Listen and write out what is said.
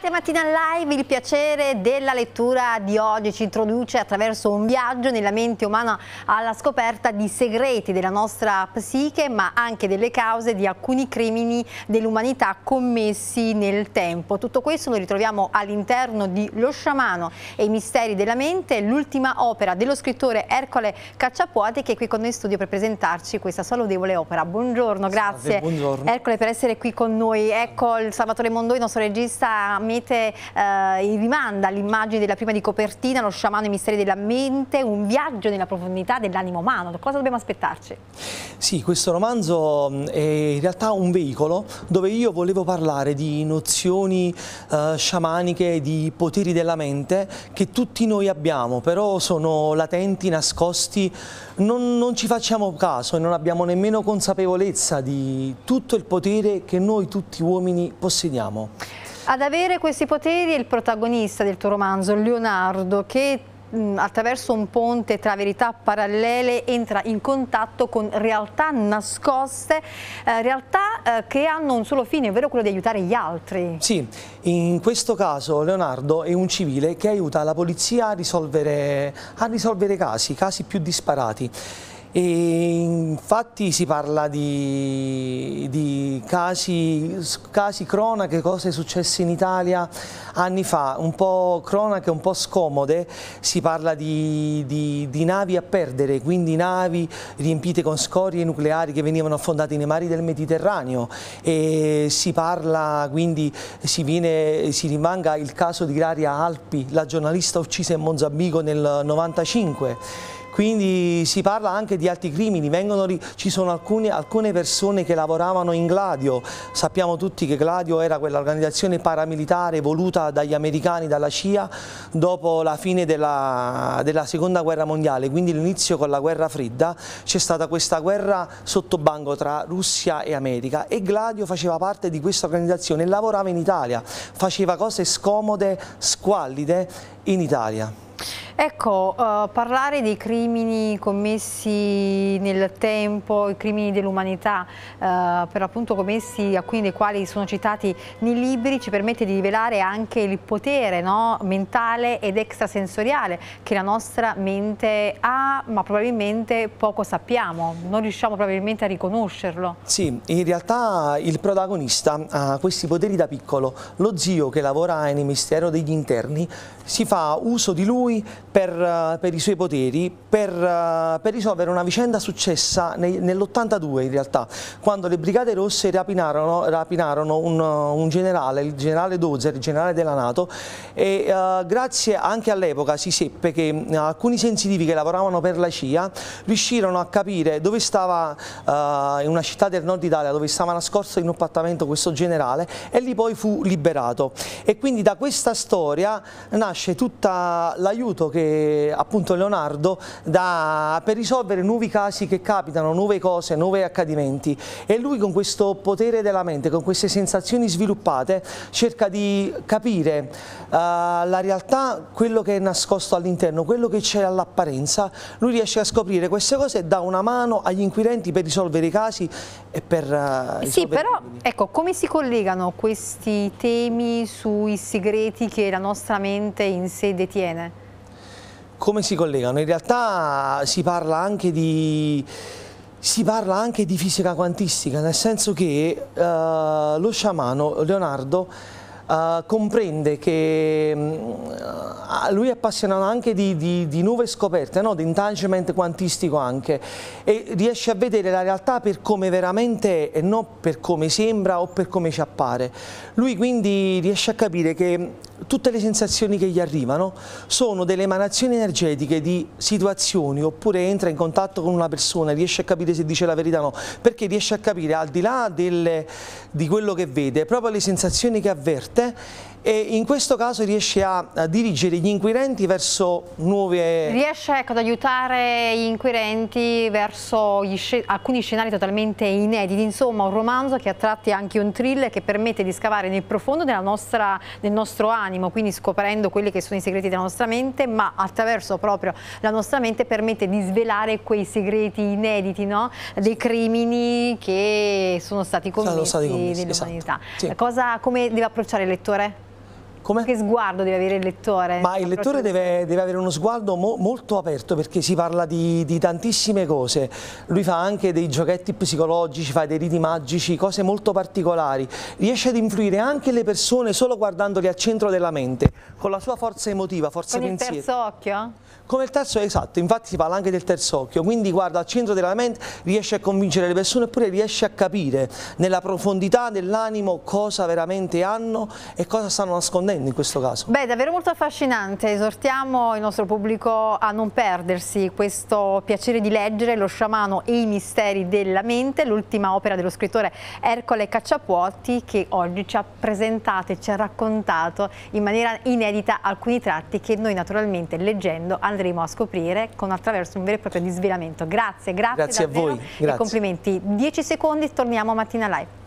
Bentrovati a Mattina Live, il piacere della lettura di oggi ci introduce attraverso un viaggio nella mente umana alla scoperta di segreti della nostra psiche ma anche delle cause di alcuni crimini dell'umanità commessi nel tempo. Tutto questo lo ritroviamo all'interno di Lo sciamano e i misteri della mente, l'ultima opera dello scrittore Ercole Cacciapuoti che è qui con noi in studio per presentarci questa sua lodevole opera. Buongiorno, grazie Salve, buongiorno. Ercole per essere qui con noi. Ecco il Salvatore Mondoi, nostro regista Mete eh, rimanda all'immagine della prima di copertina, lo sciamano e i misteri della mente, un viaggio nella profondità dell'animo umano. Cosa dobbiamo aspettarci? Sì, questo romanzo mm, è in realtà un veicolo dove io volevo parlare di nozioni eh, sciamaniche, di poteri della mente che tutti noi abbiamo, però sono latenti, nascosti, non, non ci facciamo caso e non abbiamo nemmeno consapevolezza di tutto il potere che noi tutti uomini possediamo. Ad avere questi poteri è il protagonista del tuo romanzo, Leonardo, che attraverso un ponte tra verità parallele entra in contatto con realtà nascoste, eh, realtà eh, che hanno un solo fine, ovvero quello di aiutare gli altri. Sì, in questo caso Leonardo è un civile che aiuta la polizia a risolvere, a risolvere casi, casi più disparati. E infatti si parla di, di casi, casi, cronache, cose successe in Italia anni fa, un po' cronache, un po' scomode, si parla di, di, di navi a perdere, quindi navi riempite con scorie nucleari che venivano affondate nei mari del Mediterraneo e si parla quindi, si, viene, si rimanga il caso di Ilaria Alpi, la giornalista uccisa in Mozambico nel 1995 quindi si parla anche di altri crimini, Vengono, ci sono alcune, alcune, persone che lavoravano in Gladio, sappiamo tutti che Gladio era quell'organizzazione paramilitare voluta dagli americani, dalla CIA, dopo la fine della, della seconda guerra mondiale, quindi l'inizio con la guerra fredda, c'è stata questa guerra sottobanco tra Russia e America e Gladio faceva parte di questa organizzazione, lavorava in Italia, faceva cose scomode, squallide in Italia. Ecco, uh, parlare dei crimini commessi nel tempo, i crimini dell'umanità, uh, per appunto commessi alcuni dei quali sono citati nei libri, ci permette di rivelare anche il potere no? mentale ed extrasensoriale che la nostra mente ha, ma probabilmente poco sappiamo, non riusciamo probabilmente a riconoscerlo. Sì, in realtà il protagonista ha questi poteri da piccolo, lo zio che lavora nel Ministero degli Interni si fa uso di lui per, eh, per, i suoi poteri per, eh, per risolvere una vicenda successa nell'82 in realtà, quando le Brigate Rosse rapinarono, rapinarono un, eh, un, generale, il generale Dozer, il generale della Nato, e uh, grazie anche all'epoca si seppe che alcuni sensitivi che lavoravano per la CIA riuscirono a capire dove stava, uh, in una città del nord Italia, dove stava nascosto in un appartamento questo generale e lì poi fu liberato. E quindi da questa storia nasce tutto l'aiuto che eh, appunto Leonardo da, per risolvere nuovi casi che capitano, nuove cose, nuovi accadimenti e lui con questo potere della mente, con queste sensazioni sviluppate cerca di capire eh, la realtà, quello che è nascosto all'interno, quello che c'è all'apparenza, lui riesce a scoprire queste cose e dà una mano agli inquirenti per risolvere i casi e per... Eh, sì, però ecco, come si collegano questi temi sui segreti che la nostra mente in sé detiene? come si collegano? In realtà si parla anche di, parla anche di fisica quantistica, nel senso che eh, lo sciamano Leonardo eh, comprende che mh, mm, eh, lui è appassionato anche di, di, di nuove scoperte, no? di intangement quantistico anche, e riesce a vedere la realtà per come veramente è e non per come sembra o per come ci appare. Lui quindi riesce a capire che tutte le sensazioni che gli arrivano sono delle emanazioni energetiche di situazioni oppure entra in contatto con una persona, riesce a capire se dice la verità o no, perché riesce a capire al di là delle, di quello che vede, proprio le sensazioni che avverte e in questo caso riesce a, a dirigere gli inquirenti verso nuove... Riesce ecco, ad aiutare gli inquirenti verso sc alcuni scenari totalmente inediti, insomma un romanzo che a tratti anche un thriller che permette di scavare nel profondo nostra, del nostro animo, quindi scoprendo quelli che sono i segreti della nostra mente, ma attraverso proprio la nostra mente permette di svelare quei segreti inediti no? dei crimini che sono stati commessi, commessi dell'umanità. Esatto. Sì. come deve approcciare il lettore? Come? Che sguardo deve avere il lettore? Ma il lettore deve, deve avere uno sguardo mo, molto aperto perché si parla di, di, tantissime cose. Lui fa anche dei giochetti psicologici, fa dei riti magici, cose molto particolari. Riesce ad influire anche le persone solo guardandoli al centro della mente, con la sua forza emotiva, forza pensiero. Come il terzo occhio? Come il terzo, esatto, infatti si parla anche del terzo occhio, quindi guarda al centro della mente, riesce a convincere le persone oppure riesce a capire nella profondità dell'animo cosa veramente hanno e cosa stanno nascondendo rispondendo in questo caso. Beh, davvero molto affascinante, esortiamo il nostro pubblico a non perdersi questo piacere di leggere Lo sciamano e i misteri della mente, l'ultima opera dello scrittore Ercole Cacciapuoti che oggi ci ha presentato e ci ha raccontato in maniera inedita alcuni tratti che noi naturalmente leggendo andremo a scoprire con, attraverso un vero e proprio disvelamento. Grazie, grazie, grazie a voi grazie. complimenti. 10 secondi, torniamo a Mattina Live.